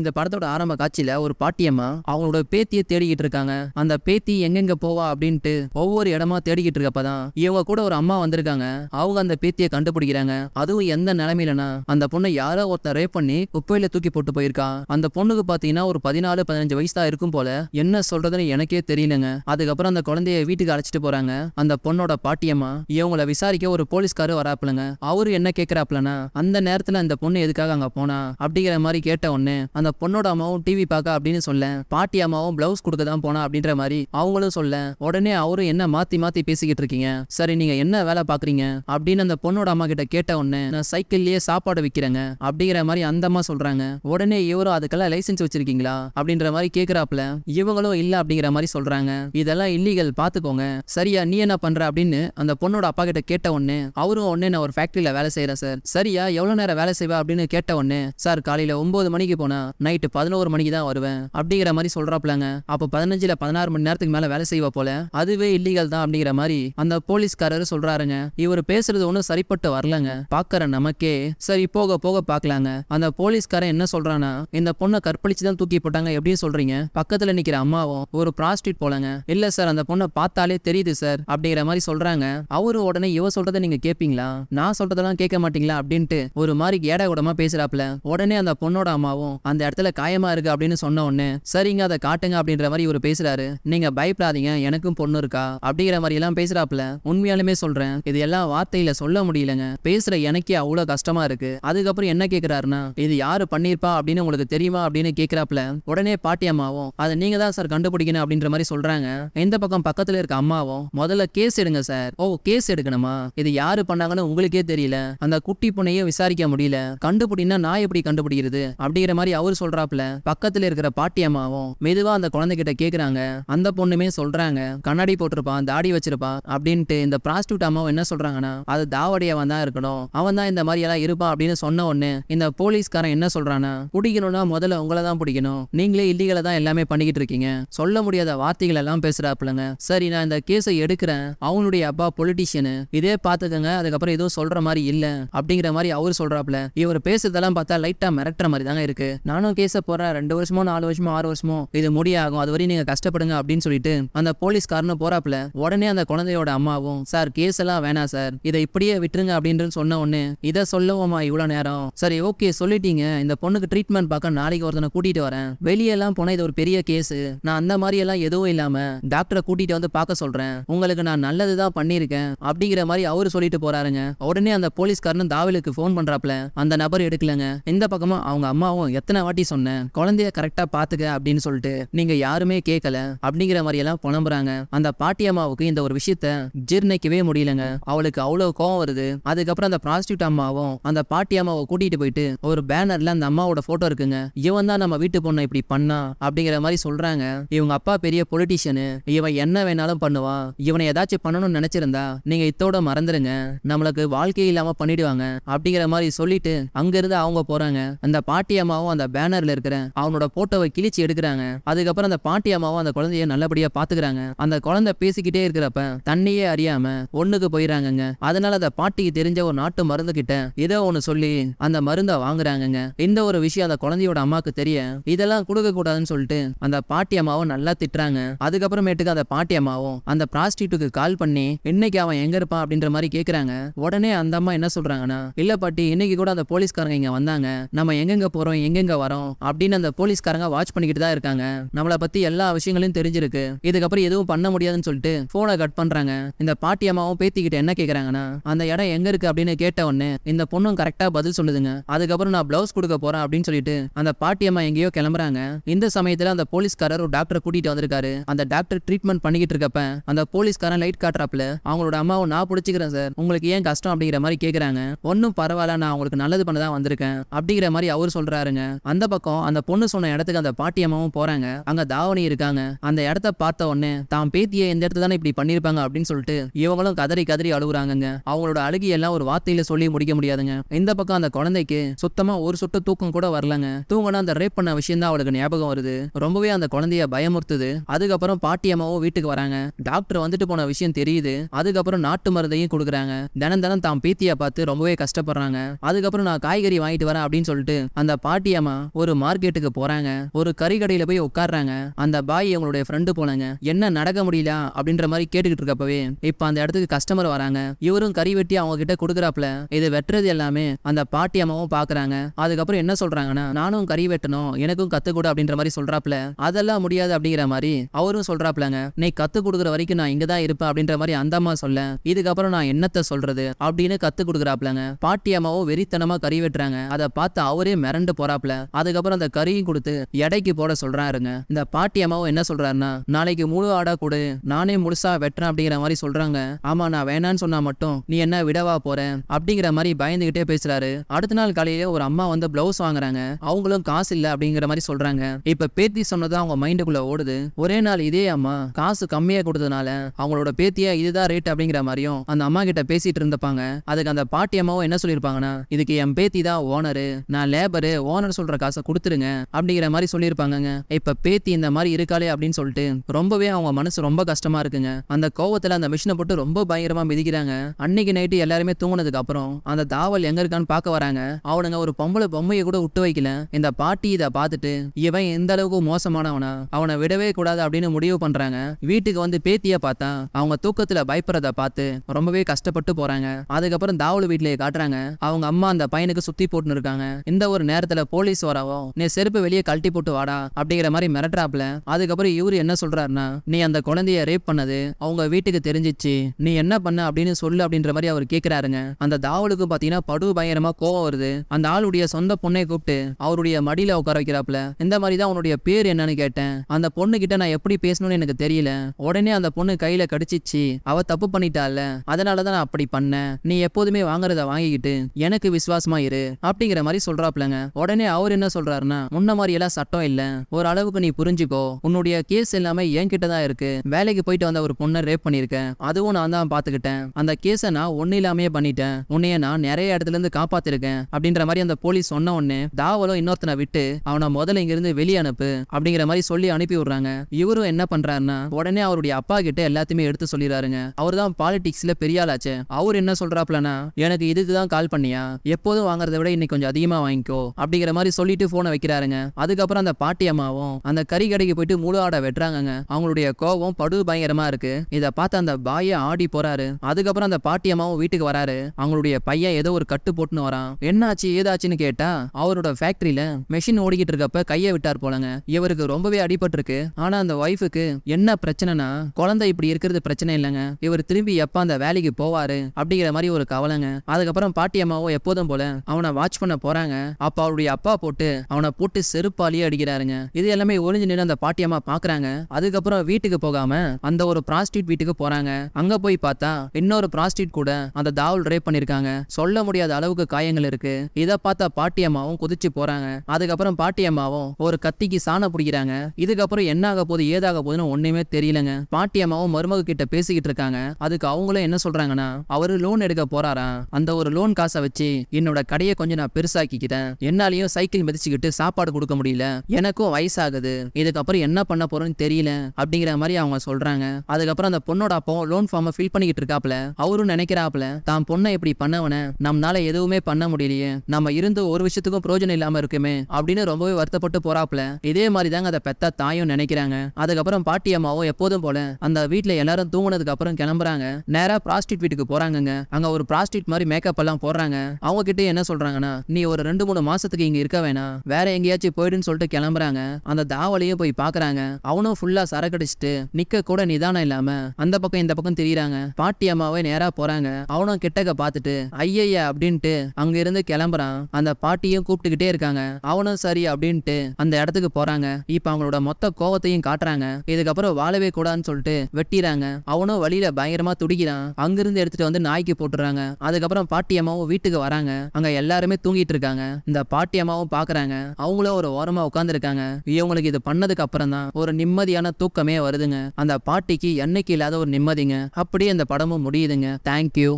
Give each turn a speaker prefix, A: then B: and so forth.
A: இந்த படத்தோட ஆரம்ப காட்சியில ஒரு பாட்டியம்மா அவங்களோட பேத்தியை தேடிக்கிட்டு இருக்காங்க அந்த பேத்தி எங்கெங்க போவா அப்படின்ட்டு ஒவ்வொரு இடமா தேடிக்கிட்டு இருக்கப்பதான் இவங்க கூட ஒரு அம்மா வந்திருக்காங்க அவங்க அந்த பேத்தியை கண்டுபிடிக்கிறாங்க அதுவும் எந்த நிலைமையிலனா அந்த பொண்ணை யாரோ ஒருத்தர் ரேப் பண்ணி குப்பையில தூக்கி போட்டு போயிருக்கா அந்த பொண்ணுக்கு பாத்தீங்கன்னா ஒரு பதினாலு பதினஞ்சு வயசு தான் இருக்கும் போல என்ன சொல்றதுன்னு எனக்கே தெரியலங்க அதுக்கப்புறம் அந்த குழந்தைய வீட்டுக்கு அழைச்சிட்டு போறாங்க அந்த பொண்ணோட பாட்டியம்மா இவங்களை விசாரிக்க ஒரு போலீஸ்காரு வராப்பிலங்க அவரு என்ன கேக்குறாப்லனா அந்த நேரத்துல அந்த பொண்ணு எதுக்காக அங்க போனா அப்படிங்கிற மாதிரி கேட்ட உடனே அந்த பொண்ணோட அம்மாவும் டிவி பார்க்க அப்படின்னு சொல்ல பாட்டி அம்மாவும் பிளவுஸ் கொடுக்க தான் போனா அப்படின்ற மாதிரி அவங்களும் சொல்ல உடனே அவரும் என்ன மாத்தி மாத்தி பேசிக்கிட்டு இருக்கீங்க சரி நீங்க என்ன வேலை பாக்குறீங்க அப்படின்னு அந்த பொண்ணோட அம்மா கிட்ட கேட்ட உடனே நான் சைக்கிள்லயே சாப்பாடு விற்கிறேங்க அப்படிங்கிற மாதிரி அந்த அம்மா சொல்றாங்க உடனே இவரும் அதுக்கெல்லாம் லைசன்ஸ் வச்சிருக்கீங்களா அப்படின்ற மாதிரி கேக்குறாப்ல இவங்களும் இல்ல அப்படிங்கிற மாதிரி சொல்றாங்க இதெல்லாம் இல்லீகல் பாத்துக்கோங்க சரியா நீ என்ன பண்ற அப்படின்னு அந்த பொண்ணோட அப்பா கிட்ட கேட்ட உடனே அவரும் உடனே நான் ஒரு ஃபேக்டரியில வேலை செய்யறேன் சார் சரியா எவ்வளவு நேரம் வேலை செய்வா அப்படின்னு கேட்ட உடனே சார் காலையில ஒன்பது மணிக்கு போனா நைட்டு பதினோரு மணிக்கு தான் வருவேன் அப்படிங்கிற மாதிரி சொல்றாப்லங்க அப்போ பதினஞ்சுல பதினாறு மணி நேரத்துக்கு மேல வேலை செய்வா போல அதுவே இல்லீகல் தான் அப்படிங்கிற மாதிரி அந்த போலீஸ்காரர் சொல்றாருங்க இவர் பேசுறது ஒன்றும் சரிப்பட்டு வரலங்க பாக்குற நமக்கே சரி போக போக பாக்கலாங்க அந்த போலீஸ்காரன் என்ன சொல்றானா இந்த பொண்ணை கற்பழிச்சு தான் தூக்கி போட்டாங்க எப்படின்னு சொல்றீங்க பக்கத்துல நிக்கிற அம்மாவும் ஒரு ப்ராஸ்டியூட் போலங்க இல்ல சார் அந்த பொண்ணை பார்த்தாலே தெரியுது சார் அப்படிங்கிற மாதிரி சொல்றாங்க அவரு உடனே இவ சொல்றதை நீங்க கேப்பீங்களா நான் சொல்றதெல்லாம் கேட்க மாட்டீங்களா அப்படின்ட்டு ஒரு மாதிரி ஏடா கூடமா பேசுறாப்ல உடனே அந்த பொண்ணோட அம்மாவும் அந்த இடத்துல காயமா இருக்கு அப்படின்னு சொன்ன உடனே சரிங்க அதை காட்டுங்க அப்படின்ற மாதிரி இவர் பேசுறாரு நீங்க பயப்படாதீங்க எனக்கும் பொண்ணு இருக்கா அப்படிங்கிற மாதிரி எல்லாம் பேசுறாப்ல உண்மையாலுமே சொல்றேன் இது எல்லாம் வார்த்தையில சொல்ல முடியலங்க பேசுற எனக்கே அவ்வளவு கஷ்டமா இருக்கு அதுக்கப்புறம் என்ன கேக்குறாருன்னா இது யாரு பண்ணிருப்பா அப்படின்னு உங்களுக்கு தெரியுமா அப்படின்னு கேக்குறாப்ல உடனே பாட்டி அம்மாவும் அதை நீங்க தான் சார் கண்டுபிடிக்கணும் அப்படின்ற மாதிரி சொல்றாங்க இந்த பக்கம் பக்கத்துல இருக்க அம்மாவும் முதல்ல கேஸ் எடுங்க சார் ஓ கேஸ் எடுக்கணுமா இது யாரு பண்ணாங்கன்னு உங்களுக்கே தெரியல அந்த குட்டி பொண்ணையும் விசாரிக்க முடியல கண்டுபிடினா நான் எப்படி கண்டுபிடிக்கிறது அப்படிங்கிற மாதிரி அவர் சொல்றாப்ல பக்கத்துல இருக்கிற பாட்டியம்மாவும் மெதுவா அந்த குழந்தைகிட்ட கேக்குறாங்க அந்த பொண்ணுமே சொல்றாங்க கண்ணாடி போட்டிருப்பான் தாடி வச்சிருப்பா அப்படின்ட்டு இந்த பிராஸ்டியூட் அம்மாவும் என்ன சொல்றாங்கன்னா அது தாவடியவன் தான் இருக்கணும் அவன் தான் இந்த மாதிரி எல்லாம் இருப்பான் அப்படின்னு சொன்ன உடனே இந்த போலீஸ்காரன் என்ன சொல்றானா பிடிக்கணும்னா முதல்ல உங்களை தான் பிடிக்கணும் நீங்களே இல்லீகல தான் எல்லாமே பண்ணிக்கிட்டு இருக்கீங்க சொல்ல முடியாத வார்த்தைகள் எல்லாம் பேசுறாப்புலங்க சரி நான் இந்த கேஸை எடுக்கிறேன் அவனுடைய அப்பா பொலிட்டீஷியனு இதே பாத்துக்கங்க அதுக்கப்புறம் எதுவும் சொல்ற மாதிரி இல்ல அப்படிங்கிற மாதிரி அவர் சொல்றாப்ல இவர் பேசுறதெல்லாம் பார்த்தா லைட்டா மிரட்டுற மாதிரி தாங்க இருக்கு நானும் கேச போறேன் ரெண்டு வருஷமோ நாலு வருஷமோ ஆறு வருஷமோ இது முடியாகும் அது வரையும் நீங்க கஷ்டப்படுங்க அப்படின்னு சொல்லிட்டு அந்த போலீஸ்காரனு போறாப்புல உடனே அந்த குழந்தையோட அம்மாவும் சார் கேஸ் எல்லாம் வேணாம் சார் இதை இப்படியே விட்டுருங்க அப்படின்னு சொன்ன உடனே இதை சொல்லவோமா இவ்வளவு நேரம் சரி ஓகே சொல்லிட்டீங்க இந்த பொண்ணுக்கு ட்ரீட்மெண்ட் பார்க்க நாளைக்கு ஒருத்தனை கூட்டிட்டு வரேன் வெளியெல்லாம் போனா இது ஒரு பெரிய கேஸ் நான் அந்த மாதிரி எல்லாம் எதுவும் இல்லாம டாக்டரை கூட்டிட்டு வந்து பார்க்க சொல்றேன் உங்களுக்கு நான் நல்லதுதான் பண்ணிருக்கேன் அப்படிங்கிற மாதிரி அவரு சொல்லிட்டு போறாருங்க உடனே அந்த போலீஸ்காரனு தாவலுக்கு போன் பண்றாப்ல அந்த நபர் எடுக்கலங்க இந்த பக்கமா அவங்க அம்மாவும் எத்தனை வாட்டி சொன்ன குழந்தைய கரெக்டா பாத்துக்க அப்படின்னு சொல்லிட்டு நீங்க யாருமே கேட்கல அப்படிங்கிற மாதிரி எல்லாம் புலம்புறாங்க அந்த பாட்டியம்மாவுக்கு இந்த ஒரு விஷயத்த ஜீர்ணிக்கவே முடியலங்க அவளுக்கு அவ்வளவு கோவம் வருது அதுக்கப்புறம் அந்த ப்ராஸ்டியூட் அம்மாவும் அந்த பாட்டி அம்மாவை கூட்டிட்டு போயிட்டு ஒரு பேனர்ல அந்த அம்மாவோட போட்டோ இருக்குங்க இவன் தான் நம்ம வீட்டு பொண்ணை இப்படி பண்ணா அப்படிங்கிற மாதிரி சொல்றாங்க இவங்க அப்பா பெரிய பொலிட்டிஷியனு இவன் என்ன வேணாலும் பண்ணுவான் இவனை ஏதாச்சும் பண்ணணும்னு நினைச்சிருந்தா நீங்க இத்தோட மறந்துருங்க நம்மளுக்கு வாழ்க்கை இல்லாம பண்ணிடுவாங்க அப்படிங்கிற மாதிரி சொல்லிட்டு அங்கிருந்து அவங்க போறாங்க அந்த பாட்டி அம்மாவும் அந்த பேனர்ல இருக்கிற அவனோட போட்டோவை கிழிச்சு எடுக்கிறாங்க அதுக்கப்புறம் அந்த பாட்டி அம்மாவும் அந்த குழந்தைய நல்லபடியா பாத்துக்கிறாங்க அந்த குழந்தை பேசிக்கிட்டே இருக்கிறப்ப தண்ணியே அறியாம ஒண்ணுக்கு போயிடறாங்க அதனால அந்த பாட்டிக்கு தெரிஞ்ச ஒரு நாட்டு மருந்து கிட்ட ஏதோ ஒண்ணு சொல்லி அந்த மருந்தை வாங்குறாங்கங்க இந்த ஒரு விஷயம் அந்த குழந்தையோட அம்மாக்கு தெரிய இதெல்லாம் கொடுக்க கூடாதுன்னு சொல்லிட்டு அந்த பாட்டி அம்மாவும் நல்லா திட்டுறாங்க அதுக்கப்புறமேட்டுக்கு அந்த பாட்டி அம்மாவும் அந்த பிராஸ்டியூட்டுக்கு கால் பண்ணி இன்னைக்கு அவன் எங்க இருப்பான் அப்படின்ற மாதிரி கேக்குறாங்க உடனே அந்த அம்மா என்ன சொல்றாங்கன்னா இல்ல பாட்டி இன்னைக்கு கூட அந்த போலீஸ்காரங்க இங்க வந்தாங்க நம்ம எங்கெங்க போறோம் எங்கெங்க வரும் அப்படின்னு அந்த போலீஸ்காரங்க வாட்ச் பண்ணிக்கிட்டு தான் இருக்காங்க நம்மளை பத்தி எல்லா விஷயங்களையும் தெரிஞ்சிருக்கு இதுக்கப்புறம் எதுவும் பண்ண முடியாதுன்னு சொல்லிட்டு போனை கட் பண்றாங்க இந்த பாட்டி அம்மாவும் பேத்திக்கிட்ட என்ன கேக்குறாங்கன்னா அந்த இடம் எங்க இருக்கு அப்படின்னு கேட்ட உடனே இந்த பொண்ணும் கரெக்டா பதில் சொல்லுதுங்க அதுக்கப்புறம் நான் பிளவுஸ் கொடுக்க போறேன் அப்படின்னு சொல்லிட்டு அந்த பாட்டி அம்மா எங்கேயோ கிளம்புறாங்க இந்த சமயத்துல அந்த போலீஸ்காரர் ஒரு டாக்டர் கூட்டிட்டு வந்திருக்காரு அந்த டாக்டர் ட்ரீட்மெண்ட் பண்ணிக்கிட்டு இருக்கப்ப அந்த போலீஸ்காரன் லைட் காட்டுறாப்ல அவங்களோட அம்மாவை நான் பிடிச்சிக்கிறேன் சார் உங்களுக்கு ஏன் கஷ்டம் அப்படிங்கிற மாதிரி கேக்குறாங்க ஒன்னும் பரவாயில்ல நான் உங்களுக்கு நல்லது பண்ண தான் வந்திருக்கேன் அப்படிங்கிற மாதிரி அவர் சொல்றாருங்க அந்த பக்கம் அந்த பொண்ணு சொன்ன இடத்துக்கு அந்த பாட்டியம்மாவும் போறாங்க அங்க தாவணி இருக்காங்க அந்த இடத்த பார்த்த உடனே தான் பேத்தியை இந்த இடத்துல தானே இப்படி பண்ணிருப்பாங்க அப்படின்னு சொல்லிட்டு இவங்களும் கதறி கதறி அழுகுறாங்கங்க அவங்களோட அழுகியெல்லாம் ஒரு வார்த்தையில சொல்லி முடிக்க முடியாதுங்க இந்த பக்கம் அந்த குழந்தைக்கு சுத்தமா ஒரு சொட்டு தூக்கம் கூட வரலங்க தூங்கினா அந்த ரேப் பண்ண விஷயம் தான் அவளுக்கு ஞாபகம் வருது ரொம்பவே அந்த குழந்தைய பயமுறுத்துது அதுக்கப்புறம் பாட்டியம்மாவும் வீட்டுக்கு வராங்க டாக்டர் வந்துட்டு போன விஷயம் தெரியுது அதுக்கப்புறம் நாட்டு மருந்தையும் கொடுக்குறாங்க தினம் தினம் தான் பேத்தியை பார்த்து ரொம்பவே கஷ்டப்படுறாங்க அதுக்கப்புறம் நான் காய்கறி வாங்கிட்டு வரேன் அப்படின்னு சொல்லிட்டு அந்த பாட்டியம்மா ஒரு மார்க்கெட்டுக்கு போறாங்க ஒரு கறி கடையில போய் உட்காடுறாங்க அந்த பாய் அவங்களுடைய ஃப்ரெண்டு போனாங்க என்ன நடக்க முடியல அப்படின்ற மாதிரி கேட்டுக்கிட்டு இருக்கப்பவே இப்ப அந்த இடத்துக்கு கஸ்டமர் வராங்க இவரும் கறி வெட்டி அவங்க கிட்ட கொடுக்குறாப்ல இது வெட்டுறது எல்லாமே அந்த பாட்டி அம்மாவும் பாக்குறாங்க அதுக்கப்புறம் என்ன சொல்றாங்கன்னா நானும் கறி வெட்டணும் எனக்கும் கத்துக்கூட அப்படின்ற மாதிரி சொல்றாப்ல அதெல்லாம் முடியாது அப்படிங்கிற மாதிரி அவரும் சொல்றாப்லங்க நீ கத்து கொடுக்குற வரைக்கும் நான் இங்கதான் இருப்பேன் அப்படின்ற மாதிரி அந்த அம்மா சொல்ல இதுக்கப்புறம் நான் என்னத்த சொல்றது அப்படின்னு கத்து கொடுக்குறாப்லங்க பாட்டி அம்மாவும் வெறித்தனமா கறி வெட்டுறாங்க அதை பார்த்து அவரே மிரண்டு போறாப்ல அதுக்கப்புறம் அந்த கறியும் கொடுத்து எடைக்கு போட சொல்றாருங்க இந்த பாட்டி அம்மாவும் என்ன சொல்றாருன்னா நாளைக்கு முழு ஆடா கொடு நானே முழுசா வெட்டுறேன் அப்படிங்கிற மாதிரி சொல்றாங்க ஆமா நான் வேணான்னு சொன்னா மட்டும் நீ என்ன விடவா போற அப்படிங்கிற மாதிரி பயந்துகிட்டே பேசுறாரு அடுத்த நாள் காலையில ஒரு அம்மா வந்து பிளவுஸ் வாங்குறாங்க அவங்களும் காசு இல்ல அப்படிங்கிற மாதிரி சொல்றாங்க இப்ப பேத்தி சொன்னதா அவங்க மைண்டுக்குள்ள ஓடுது ஒரே நாள் இதே அம்மா காசு கம்மியா கொடுத்ததுனால அவங்களோட பேத்தியா இதுதான் ரேட் அப்படிங்கிற மாதிரியும் அந்த அம்மா கிட்ட பேசிட்டு இருந்தப்பாங்க அதுக்கு அந்த பாட்டி அம்மாவும் என்ன சொல்லிருப்பாங்கன்னா இதுக்கு என் பேத்தி தான் ஓனரு நான் லேபரு ஓனர் சொல்ற சாப்பிட்ற காசை கொடுத்துருங்க அப்படிங்கிற மாதிரி சொல்லியிருப்பாங்க இப்ப பேத்தி இந்த மாதிரி இருக்காளே அப்படின்னு சொல்லிட்டு ரொம்பவே அவங்க மனசு ரொம்ப கஷ்டமா இருக்குங்க அந்த கோவத்துல அந்த மிஷினை போட்டு ரொம்ப பயங்கரமா மிதிக்கிறாங்க அன்னைக்கு நைட்டு எல்லாருமே தூங்கினதுக்கு அப்புறம் அந்த தாவல் எங்க இருக்கான்னு பார்க்க வராங்க அவனுங்க ஒரு பொம்பளை பொம்மையை கூட விட்டு வைக்கல இந்த பாட்டி இதை பார்த்துட்டு இவன் எந்த அளவுக்கு மோசமானவனா அவனை விடவே கூடாது அப்படின்னு முடிவு பண்றாங்க வீட்டுக்கு வந்து பேத்திய பார்த்தா அவங்க தூக்கத்துல பயப்படுறத பார்த்து ரொம்பவே கஷ்டப்பட்டு போறாங்க அதுக்கப்புறம் தாவல் வீட்டிலேயே காட்டுறாங்க அவங்க அம்மா அந்த பையனுக்கு சுத்தி போட்டுன்னு இருக்காங்க இந்த ஒரு நேரத்துல போலீஸ் கால்ஸ் வரவோ நீ செருப்பு வெளியே கழட்டி போட்டு வாடா அப்படிங்கிற மாதிரி மிரட்டுறாப்ல அதுக்கப்புறம் இவரு என்ன சொல்றாருன்னா நீ அந்த குழந்தைய ரேப் பண்ணது அவங்க வீட்டுக்கு தெரிஞ்சிச்சு நீ என்ன பண்ண அப்படின்னு சொல்லு அப்படின்ற மாதிரி அவர் கேட்கிறாருங்க அந்த தாவலுக்கு பாத்தீங்கன்னா படு பயங்கரமா கோவம் வருது அந்த ஆளுடைய சொந்த பொண்ணை கூப்பிட்டு அவருடைய மடியில உட்கார வைக்கிறாப்ல இந்த மாதிரி தான் உன்னுடைய பேர் என்னன்னு கேட்டேன் அந்த பொண்ணு கிட்ட நான் எப்படி பேசணும்னு எனக்கு தெரியல உடனே அந்த பொண்ணு கையில கடிச்சிச்சு அவ தப்பு பண்ணிட்டால அதனாலதான் நான் அப்படி பண்ணேன் நீ எப்போதுமே வாங்குறத வாங்கிக்கிட்டு எனக்கு விசுவாசமா இரு அப்படிங்கிற மாதிரி சொல்றாப்லங்க உடனே அவர் என்ன சொல்றாருன்னா முன்ன மாதிரி எல்லாம் சட்டம் இல்ல ஒரு அளவுக்கு நீ புரிஞ்சுக்கோ உன்னுடைய கேஸ் எல்லாமே என்கிட்ட தான் இருக்கு வேலைக்கு போயிட்டு வந்த ஒரு பொண்ணை ரேப் பண்ணிருக்கேன் அதுவும் நான் தான் பாத்துக்கிட்டேன் அந்த கேஸ நான் ஒண்ணு இல்லாமயே பண்ணிட்டேன் உன்னைய நான் நிறைய இடத்துல இருந்து காப்பாத்திருக்கேன் அப்படின்ற மாதிரி அந்த போலீஸ் சொன்ன உடனே தாவலும் இன்னொருத்தனை விட்டு அவனை முதல்ல இங்க இருந்து வெளியே அனுப்பு அப்படிங்கிற மாதிரி சொல்லி அனுப்பி விடுறாங்க இவரும் என்ன பண்றாருன்னா உடனே அவருடைய அப்பா கிட்ட எல்லாத்தையுமே எடுத்து சொல்லிடுறாருங்க அவர் தான் பாலிடிக்ஸ்ல பெரிய ஆளாச்சு அவர் என்ன சொல்றாப்லனா எனக்கு இதுக்கு தான் கால் பண்ணியா எப்போதும் வாங்குறத விட இன்னைக்கு கொஞ்சம் அதிகமா வாங்கிக்கோ அப்படிங்கிற மாதிரி சொல்லிட்டு போனை வைக்கிறாருங்க அதுக்கப்புறம் அந்த பாட்டி அம்மாவும் அந்த கறி கடைக்கு போயிட்டு முழு ஆடை வெட்டுறாங்க அவங்களுடைய கோபம் படு பயங்கரமா இருக்கு இத பார்த்து அந்த பாய ஆடி போறாரு அதுக்கப்புறம் அந்த பாட்டி அம்மாவும் வீட்டுக்கு வராரு அவங்களுடைய பையன் ஏதோ ஒரு கட்டு போட்டுன்னு வரான் என்னாச்சு ஏதாச்சுன்னு கேட்டா அவரோட ஃபேக்டரியில மெஷின் ஓடிக்கிட்டு இருக்கப்ப கையை விட்டார் போலங்க இவருக்கு ரொம்பவே அடிபட்டு இருக்கு ஆனா அந்த ஒய்ஃபுக்கு என்ன பிரச்சனைனா குழந்தை இப்படி இருக்கிறது பிரச்சனை இல்லைங்க இவர் திரும்பி எப்ப அந்த வேலைக்கு போவாரு அப்படிங்கிற மாதிரி ஒரு கவலைங்க அதுக்கப்புறம் பாட்டி அம்மாவும் எப்போதும் போல அவனை வாட்ச் பண்ண போறாங்க அப்ப அவருடைய அப்பா போட்டு போட்டு அவனை போட்டு செருப்பாலேயே அடிக்கிறாருங்க இது எல்லாமே ஒளிஞ்சு நின்று அந்த பாட்டியம்மா பாக்குறாங்க அதுக்கப்புறம் வீட்டுக்கு போகாம அந்த ஒரு ப்ராஸ்டியூட் வீட்டுக்கு போறாங்க அங்க போய் பார்த்தா இன்னொரு ப்ராஸ்டியூட் கூட அந்த தாவல் ரேப் பண்ணிருக்காங்க சொல்ல முடியாத அளவுக்கு காயங்கள் இருக்கு இதை பார்த்தா பாட்டியம்மாவும் குதிச்சு போறாங்க அதுக்கப்புறம் பாட்டியம்மாவும் ஒரு கத்திக்கு சாண பிடிக்கிறாங்க இதுக்கப்புறம் என்ன ஆக போகுது ஏதாக போகுதுன்னு ஒண்ணுமே தெரியலங்க பாட்டியம்மாவும் மருமக கிட்ட பேசிக்கிட்டு இருக்காங்க அதுக்கு அவங்களும் என்ன சொல்றாங்கன்னா அவரு லோன் எடுக்க போறாரா அந்த ஒரு லோன் காசை வச்சு என்னோட கடையை கொஞ்சம் நான் பெருசாக்கிக்கிறேன் என்னாலையும் சைக்கிள் தலையில் மதிச்சுக்கிட்டு சாப்பாடு கொடுக்க முடியல எனக்கும் வயசாகுது இதுக்கப்புறம் என்ன பண்ண போறோம்னு தெரியல அப்படிங்கிற மாதிரி அவங்க சொல்றாங்க அதுக்கப்புறம் அந்த பொண்ணோட அப்போ லோன் ஃபார்ம் ஃபில் பண்ணிக்கிட்டு இருக்காப்ல அவரும் நினைக்கிறாப்ல தான் பொண்ணை இப்படி பண்ணவன நம்மளால எதுவுமே பண்ண முடியலையே நம்ம இருந்து ஒரு விஷயத்துக்கும் பிரோஜனம் இல்லாம இருக்குமே அப்படின்னு ரொம்பவே வருத்தப்பட்டு போறாப்ல இதே மாதிரி தாங்க அதை பெத்த தாயும் நினைக்கிறாங்க அதுக்கப்புறம் பாட்டி அம்மாவும் எப்போதும் போல அந்த வீட்டுல எல்லாரும் தூங்கினதுக்கு அப்புறம் கிளம்புறாங்க நேரா பிராஸ்டிட் வீட்டுக்கு போறாங்கங்க அங்க ஒரு பிராஸ்டிட் மாதிரி மேக்கப் எல்லாம் போடுறாங்க அவங்க கிட்ட என்ன சொல்றாங்கன்னா நீ ஒரு ரெண்டு மூணு மாசத்துக்கு இங்க இருக்க வேணா வேற எங்கேயாச்சும் போயிடுன்னு சொல்லிட்டு கிளம்புறாங்க அந்த தாவலையும் போய் பாக்குறாங்க அவனும் ஃபுல்லா சரக்கடிச்சிட்டு நிக்க கூட நிதானம் இல்லாம அந்த பக்கம் இந்த பக்கம் தெரியுறாங்க பாட்டி அம்மாவே நேரா போறாங்க அவனும் கிட்டக்க பாத்துட்டு ஐயையா அப்படின்ட்டு அங்க இருந்து கிளம்புறான் அந்த பாட்டியும் கூப்பிட்டுக்கிட்டே இருக்காங்க அவனும் சரி அப்படின்ட்டு அந்த இடத்துக்கு போறாங்க இப்ப அவங்களோட மொத்த கோவத்தையும் காட்டுறாங்க இதுக்கப்புறம் வாழவே கூடாதுன்னு சொல்லிட்டு வெட்டிறாங்க அவனும் வழியில பயங்கரமா துடிக்கிறான் அங்கிருந்து எடுத்துட்டு வந்து நாய்க்கு போட்டுறாங்க அதுக்கப்புறம் பாட்டி அம்மாவும் வீட்டுக்கு வராங்க அங்க எல்லாருமே தூங்கிட்டு இருக்காங்க இந்த பாட்டி அம்மாவும் பாக்குறாங்க அவங்கள ஒரு ஓரமா உட்காந்துருக்காங்க இவங்களுக்கு இது பண்ணதுக்கு அப்புறம் தான் ஒரு நிம்மதியான தூக்கமே வருதுங்க அந்த பாட்டிக்கு என்னைக்கு இல்லாத ஒரு நிம்மதிங்க அப்படியே அந்த படமும் முடியுதுங்க தேங்க்யூ